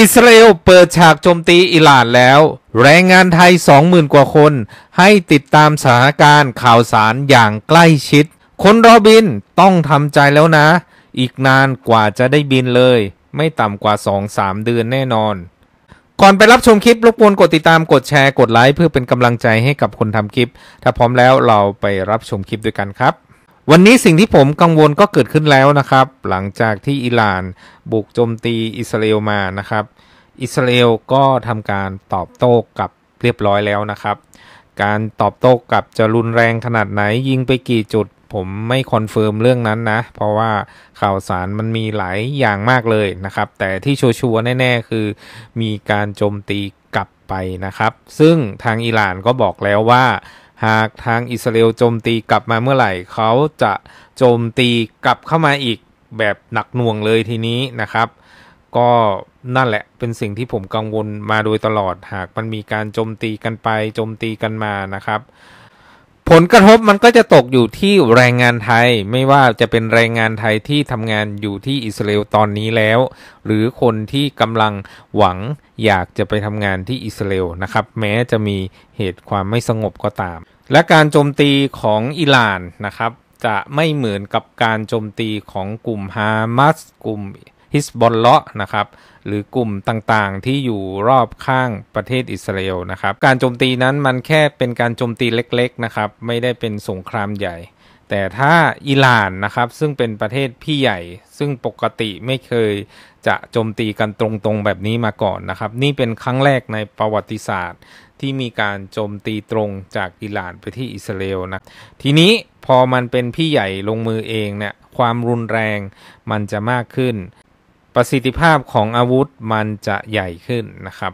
อิสราเอลเปิดฉากโจมตีอิหร่านแล้ว แรงงานไทย 20,000 กว่าคน ให้ติดตามสถานการณ์ข่าวสารอย่างใกล้ชิด คนรอบินต้องทำใจแล้วนะ อีกนานกว่าจะได้บินเลย ไม่ต่ำกว่า 2-3 เดือนแน่นอน ก่อนไปรับชมคลิปรบกวนกดติดตามกดแชร์กดไลค์เพื่อเป็นกำลังใจให้กับคนทำคลิป ถ้าพร้อมแล้วเราไปรับชมคลิปด้วยกันครับวันนี้สิ่งที่ผมกังวลก็เกิดขึ้นแล้วนะครับ หลังจากที่อิหร่านบุกโจมตีอิสราเอลมานะครับ อิสราเอลก็ทำการตอบโต้กับเรียบร้อยแล้วนะครับ การตอบโต้กับจะรุนแรงขนาดไหนยิงไปกี่จุดผมไม่คอนเฟิร์มเรื่องนั้นนะ เพราะว่าข่าวสารมันมีหลายอย่างมากเลยนะครับ แต่ที่ชัวร์แน่ ๆ คือมีการโจมตีกลับไปนะครับ ซึ่งทางอิหร่านก็บอกแล้วว่าหากทางอิสราเอลโจมตีกลับมาเมื่อไหร่เขาจะโจมตีกลับเข้ามาอีกแบบหนักหน่วงเลยทีนี้นะครับ ก็นั่นแหละเป็นสิ่งที่ผมกังวลมาโดยตลอดหากมันมีการโจมตีกันไป โจมตีกันมานะครับผลกระทบมันก็จะตกอยู่ที่แรงงานไทย ไม่ว่าจะเป็นแรงงานไทยที่ทำงานอยู่ที่อิสราเอลตอนนี้แล้ว หรือคนที่กำลังหวังอยากจะไปทำงานที่อิสราเอลนะครับ แม้จะมีเหตุความไม่สงบก็ตาม และการโจมตีของอิหร่านนะครับ จะไม่เหมือนกับการโจมตีของกลุ่มฮามาสกลุ่มฮิสบอลเลาะนะครับหรือกลุ่มต่างๆ ที่อยู่รอบข้างประเทศอิสราเอลนะครับ การโจมตีนั้นมันแค่เป็นการโจมตีเล็กๆนะครับไม่ได้เป็นสงครามใหญ่ แต่ถ้าอิหร่านนะครับซึ่งเป็นประเทศพี่ใหญ่ ซึ่งปกติไม่เคยจะโจมตีกันตรงๆแบบนี้มาก่อนนะครับ นี่เป็นครั้งแรกในประวัติศาสตร์ ที่มีการโจมตีตรงจากอิหร่านไปที่อิสราเอลนะทีนี้พอมันเป็นพี่ใหญ่ลงมือเองเนี่ยความรุนแรงมันจะมากขึ้นประสิทธิภาพของอาวุธมันจะใหญ่ขึ้นนะครับ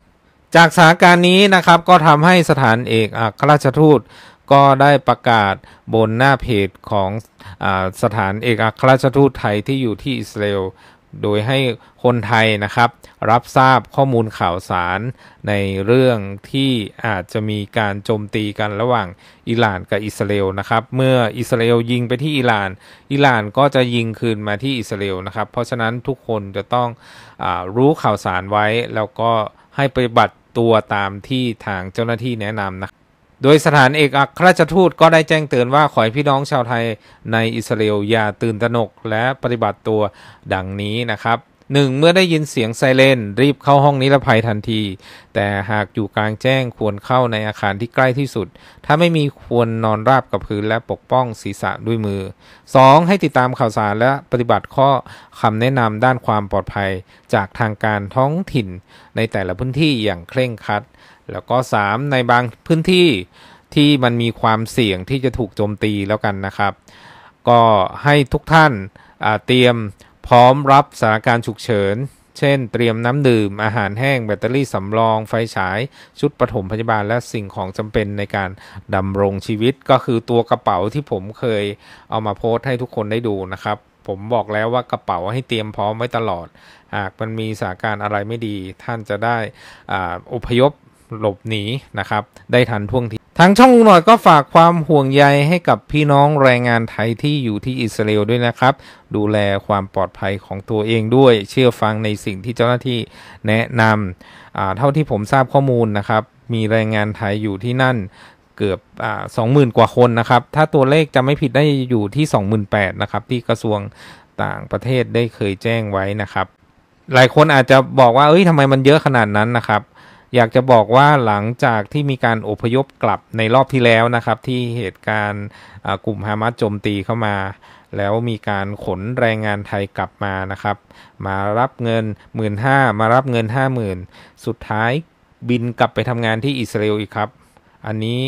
จากสถานการณ์นี้นะครับก็ทำให้สถานเอกอัครราชทูต ก็ได้ประกาศบนหน้าเพจของอสถานเอกอัครราชทูตไทยที่อยู่ที่อิสราเอลโดยให้คนไทยนะครับรับทราบข้อมูลข่าวสารในเรื่องที่อาจจะมีการโจมตีกันระหว่างอิหร่านกับอิสราเอลนะครับ เมื่ออิสราเอลยิงไปที่อิหร่าน อิหร่านก็จะยิงคืนมาที่อิสราเอลนะครับ เพราะฉะนั้นทุกคนจะต้องอรู้ข่าวสารไว้แล้วก็ให้ปฏิบัติตัวตามที่ทางเจ้าหน้าที่แนะนำนะครับโดยสถานเอกอัครราชทูตก็ได้แจ้งเตือนว่าขอให้พี่น้องชาวไทยในอิสราเอลอย่าตื่นตระหนกและปฏิบัติตัวดังนี้นะครับหนึ่งเมื่อได้ยินเสียงไซเรนรีบเข้าห้องนิรภัยทันที แต่หากอยู่กลางแจ้งควรเข้าในอาคารที่ใกล้ที่สุด ถ้าไม่มีควรนอนราบกับพื้นและปกป้องศีรษะด้วยมือ 2. ให้ติดตามข่าวสารและปฏิบัติข้อคำแนะนำด้านความปลอดภัยจากทางการท้องถิ่นในแต่ละพื้นที่อย่างเคร่งครัด แล้วก็ 3. ในบางพื้นที่ที่มันมีความเสี่ยงที่จะถูกโจมตีแล้วกันนะครับ ก็ให้ทุกท่านเตรียมพร้อมรับสถานการณ์ฉุกเฉิน เช่นเตรียมน้ำดื่ม อาหารแห้งแบตเตอรี่สำรองไฟฉาย ชุดปฐมพยาบาลและสิ่งของจำเป็นในการดำรงชีวิตก็คือตัวกระเป๋าที่ผมเคยเอามาโพสให้ทุกคนได้ดูนะครับ ผมบอกแล้วว่ากระเป๋าให้เตรียมพร้อมไว้ตลอด หากมันมีสถานการณ์อะไรไม่ดี ท่านจะได้ออพยพหลบหนีนะครับ ได้ทันท่วงทีทางช่องหน่อยก็ฝากความห่วงใยให้กับพี่น้องแรงงานไทยที่อยู่ที่อิสราเอลด้วยนะครับ ดูแลความปลอดภัยของตัวเองด้วย เชื่อฟังในสิ่งที่เจ้าหน้าที่แนะนำ เท่าที่ผมทราบข้อมูลนะครับ มีแรงงานไทยอยู่ที่นั่นเกือบสองหมื่นกว่าคนนะครับ ถ้าตัวเลขจะไม่ผิดได้อยู่ที่ 28,000นะครับ ที่กระทรวงต่างประเทศได้เคยแจ้งไว้นะครับ หลายคนอาจจะบอกว่า เอ้ยทำไมมันเยอะขนาดนั้นนะครับอยากจะบอกว่าหลังจากที่มีการอพยพกลับในรอบที่แล้วนะครับ ที่เหตุการณ์กลุ่มฮามาสโจมตีเข้ามา แล้วมีการขนแรงงานไทยกลับมานะครับ มารับเงิน1 5ื่นมารับเงิน50,000สุดท้าย บินกลับไปทำงานที่อิสราเอลอีกครับ อันนี้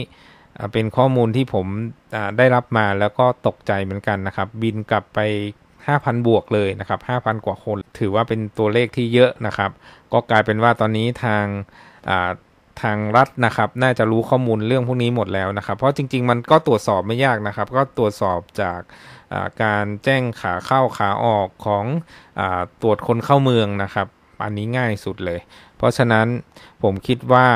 เป็นข้อมูลที่ผมได้รับมาแล้วก็ตกใจเหมือนกันนะครับ บินกลับไป 5,000 บวกเลยนะครับ5,000กว่าคน ถือว่าเป็นตัวเลขที่เยอะนะครับ ก็กลายเป็นว่าตอนนี้ทางทางรัฐนะครับน่าจะรู้ข้อมูลเรื่องพวกนี้หมดแล้วนะครับ เพราะจริงๆมันก็ตรวจสอบไม่ยากนะครับ ก็ตรวจสอบจากการแจ้งขาเข้าขาออกของอตรวจคนเข้าเมืองนะครับ อันนี้ง่ายสุดเลย เพราะฉะนั้นผมคิดว่า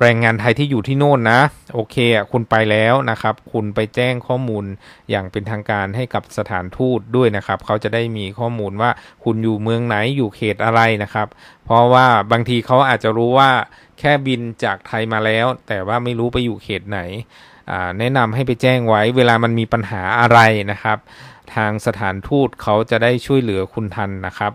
แรงงานไทยที่อยู่ที่โน่นนะ โอเคอ่ะคุณไปแล้วนะครับ คุณไปแจ้งข้อมูลอย่างเป็นทางการให้กับสถานทูตด้วยนะครับเขาจะได้มีข้อมูลว่า คุณอยู่เมืองไหนอยู่เขตอะไรนะครับ เพราะว่าบางทีเขาอาจจะรู้ว่าแค่บินจากไทยมาแล้ว แต่ว่าไม่รู้ไปอยู่เขตไหนแนะนำให้ไปแจ้งไว้เวลามันมีปัญหาอะไรนะครับ ทางสถานทูตเขาจะได้ช่วยเหลือคุณทันนะครับ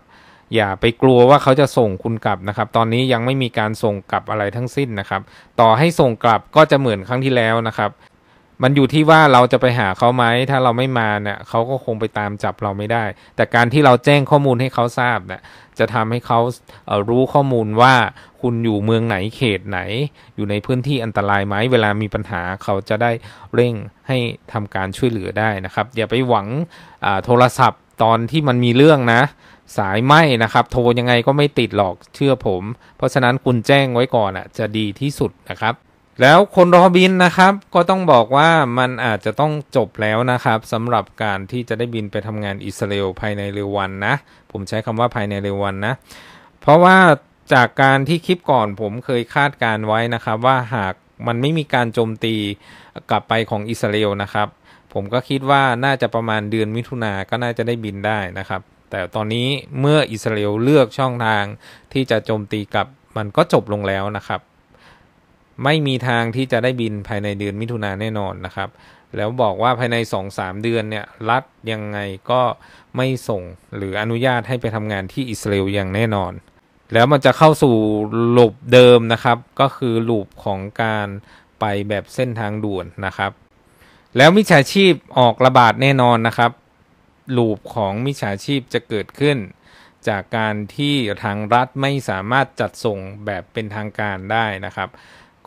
อย่าไปกลัวว่าเขาจะส่งคุณกลับนะครับ ตอนนี้ยังไม่มีการส่งกลับอะไรทั้งสิ้นนะครับ ต่อให้ส่งกลับก็จะเหมือนครั้งที่แล้วนะครับ มันอยู่ที่ว่าเราจะไปหาเขาไหมถ้าเราไม่มาเนี่ยเขาก็คงไปตามจับเราไม่ได้ แต่การที่เราแจ้งข้อมูลให้เขาทราบเนี่ยจะทำให้เขาเารู้ข้อมูลว่าคุณอยู่เมืองไหนเขตไหน อยู่ในพื้นที่อันตรายไหมเวลามีปัญหา เขาจะได้เร่งให้ทำการช่วยเหลือได้นะครับอย่าไปหวังโทรศัพท์ตอนที่มันมีเรื่องนะ สายไหมนะครับ โทรยังไงก็ไม่ติดหรอกเชื่อผม เพราะฉะนั้นคุณแจ้งไว้ก่อนอะ่ะ จะดีที่สุดนะครับ แล้วคนรอบินนะครับ ก็ต้องบอกว่ามันอาจจะต้องจบแล้วนะครับสำหรับการที่จะได้บินไปทำงานอิสราเอลภายในเร็ววันนะ ผมใช้คำว่าภายในเร็ววันนะ เพราะว่าจากการที่คลิปก่อนผมเคยคาดการไว้นะครับ ว่าหากมันไม่มีการโจมตีกลับไปของอิสราเอลนะครับผมก็คิดว่าน่าจะประมาณเดือนมิถุนาก็น่าจะได้บินได้นะครับ แต่ตอนนี้เมื่ออิสราเอลเลือกช่องทางที่จะโจมตีกลับมันก็จบลงแล้วนะครับ ไม่มีทางที่จะได้บินภายในเดือนมิถุนาแน่นอนนะครับ แล้วบอกว่าภายใน 2-3เดือนเนี่ยรัฐยังไงก็ไม่ส่งหรืออนุญาตให้ไปทำงานที่อิสราเอลอย่างแน่นอน แล้วมันจะเข้าสู่หลบเดิมนะครับ ก็คือหลบของการไปแบบเส้นทางด่วนนะครับแล้วมิจฉาชีพออกระบาดแน่นอนนะครับ ลูปของมิจฉาชีพจะเกิดขึ้น จากการที่ทางรัฐไม่สามารถจัดส่งแบบเป็นทางการได้นะครับ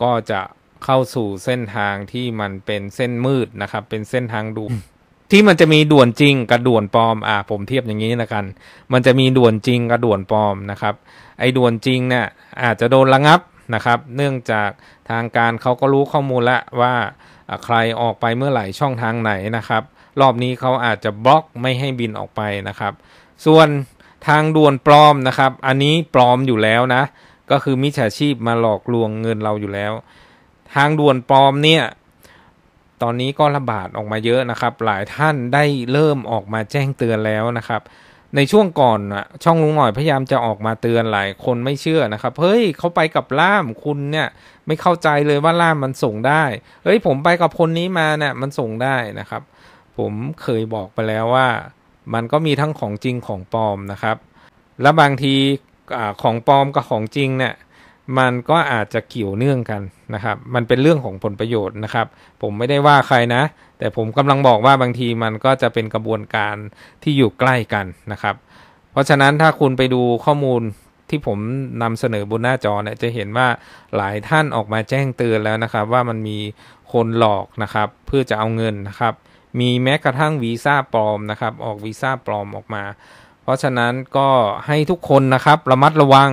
ก็จะเข้าสู่เส้นทางที่มันเป็นเส้นมืดนะครับ เป็นเส้นทางดูที่มันจะมีด่วนจริง กับด่วนปลอม อ่าผมเทียบอย่างนี้ละกัน มันจะมีด่วนจริง กับด่วนปลอมนะครับ ไอ้ด่วนจริงเนี่ยอาจจะโดนระงับนะครับ เนื่องจากทางการเขาก็รู้ข้อมูลแล้วว่าใครออกไปเมื่อไหร่ช่องทางไหนนะครับ รอบนี้เขาอาจจะบล็อกไม่ให้บินออกไปนะครับ ส่วนทางด่วนปลอมนะครับ อันนี้ปลอมอยู่แล้วนะ ก็คือมิจฉาชีพมาหลอกลวงเงินเราอยู่แล้ว ทางด่วนปลอมเนี่ย ตอนนี้ก็ระบาดออกมาเยอะนะครับ หลายท่านได้เริ่มออกมาแจ้งเตือนแล้วนะครับในช่วงก่อนอะช่องลุงหน่อยพยายามจะออกมาเตือนหลายคนไม่เชื่อนะครับเฮ้ยเขาไปกับล่ามคุณเนี่ยไม่เข้าใจเลยว่าล่ามมันส่งได้เฮ้ยผมไปกับคนนี้มาเนี่ยมันส่งได้นะครับ ผมเคยบอกไปแล้วว่า มันก็มีทั้งของจริงของปลอมนะครับและบางทีของปลอมกับของจริงเนี่ยมันก็อาจจะเกี่ยวเนื่องกันนะครับ มันเป็นเรื่องของผลประโยชน์นะครับ ผมไม่ได้ว่าใครนะ แต่ผมกำลังบอกว่าบางทีมันก็จะเป็นกระบวนการที่อยู่ใกล้กันนะครับ เพราะฉะนั้นถ้าคุณไปดูข้อมูลที่ผมนำเสนอบนหน้าจอเนี่ยจะเห็นว่าหลายท่านออกมาแจ้งเตือนแล้วนะครับ ว่ามันมีคนหลอกนะครับ เพื่อจะเอาเงินนะครับมีแม้กระทั่งวีซ่าปลอมนะครับออกวีซ่าปลอมออกมา เพราะฉะนั้นก็ให้ทุกคนนะครับระมัดระวัง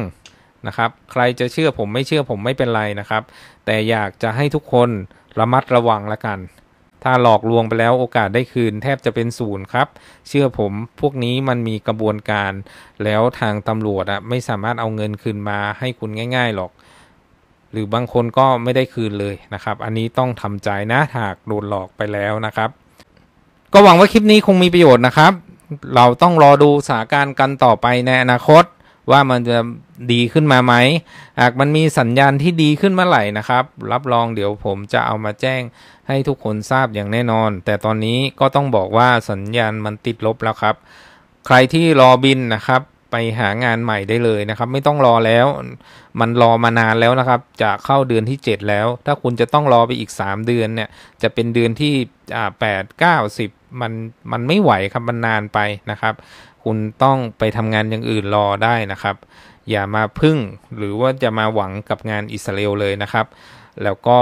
นะครับใครจะเชื่อผมไม่เชื่อผมไม่เป็นไรนะครับ แต่อยากจะให้ทุกคนระมัดระวังละกัน ถ้าหลอกลวงไปแล้วโอกาสได้คืนแทบจะเป็นศูนย์ครับ เชื่อผมพวกนี้มันมีกระบวนการแล้วทางตำรวจอะไม่สามารถเอาเงินคืนมาให้คุณง่าย ๆหรอก หรือบางคนก็ไม่ได้คืนเลยนะครับ อันนี้ต้องทำใจนะหากโดนหลอกไปแล้วนะครับ ก็หวังว่าคลิปนี้คงมีประโยชน์นะครับ เราต้องรอดูสถานการณ์กันต่อไปในอนาคตว่ามันจะดีขึ้นมาไหมหากมันมีสัญญาณที่ดีขึ้นเมื่อไหร่นะครับ รับรองเดี๋ยวผมจะเอามาแจ้งให้ทุกคนทราบอย่างแน่นอน แต่ตอนนี้ก็ต้องบอกว่าสัญญาณมันติดลบแล้วครับ ใครที่รอบินนะครับ ไปหางานใหม่ได้เลยนะครับ ไม่ต้องรอแล้ว มันรอมานานแล้วนะครับ จะเข้าเดือนที่ 7 แล้ว ถ้าคุณจะต้องรอไปอีก 3 เดือนเนี่ย จะเป็นเดือนที่แปด เก้าสิบ มัน มันไม่ไหวครับมันนานไปนะครับคุณต้องไปทำงานอย่างอื่นรอได้นะครับ อย่ามาพึ่งหรือว่าจะมาหวังกับงานอิสราเอลเลยนะครับ แล้วก็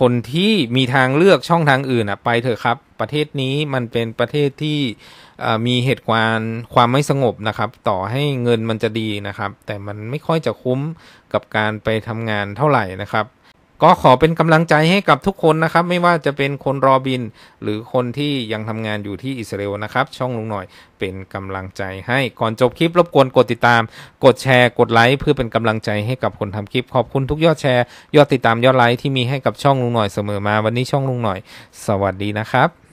คนที่มีทางเลือกช่องทางอื่นไปเถอะครับ ประเทศนี้มันเป็นประเทศที่มีเหตุการณ์ความไม่สงบนะครับ ต่อให้เงินมันจะดีนะครับ แต่มันไม่ค่อยจะคุ้มกับการไปทำงานเท่าไหร่นะครับก็ขอเป็นกำลังใจให้กับทุกคนนะครับไม่ว่าจะเป็นคนรอบิน หรือคนที่ยังทำงานอยู่ที่อิสราเอลนะครับ ช่องลุงหน่อย เป็นกำลังใจให้ก่อนจบคลิปรบกวนกดติดตาม กดแชร์ กดไลค์เพื่อเป็นกำลังใจให้กับคนทำคลิป ขอบคุณทุกยอดแชร์ ยอดติดตามยอดไลค์ที่มีให้กับช่องลุงหน่อยเสมอมาวันนี้ช่องลุงหน่อย สวัสดีนะครับ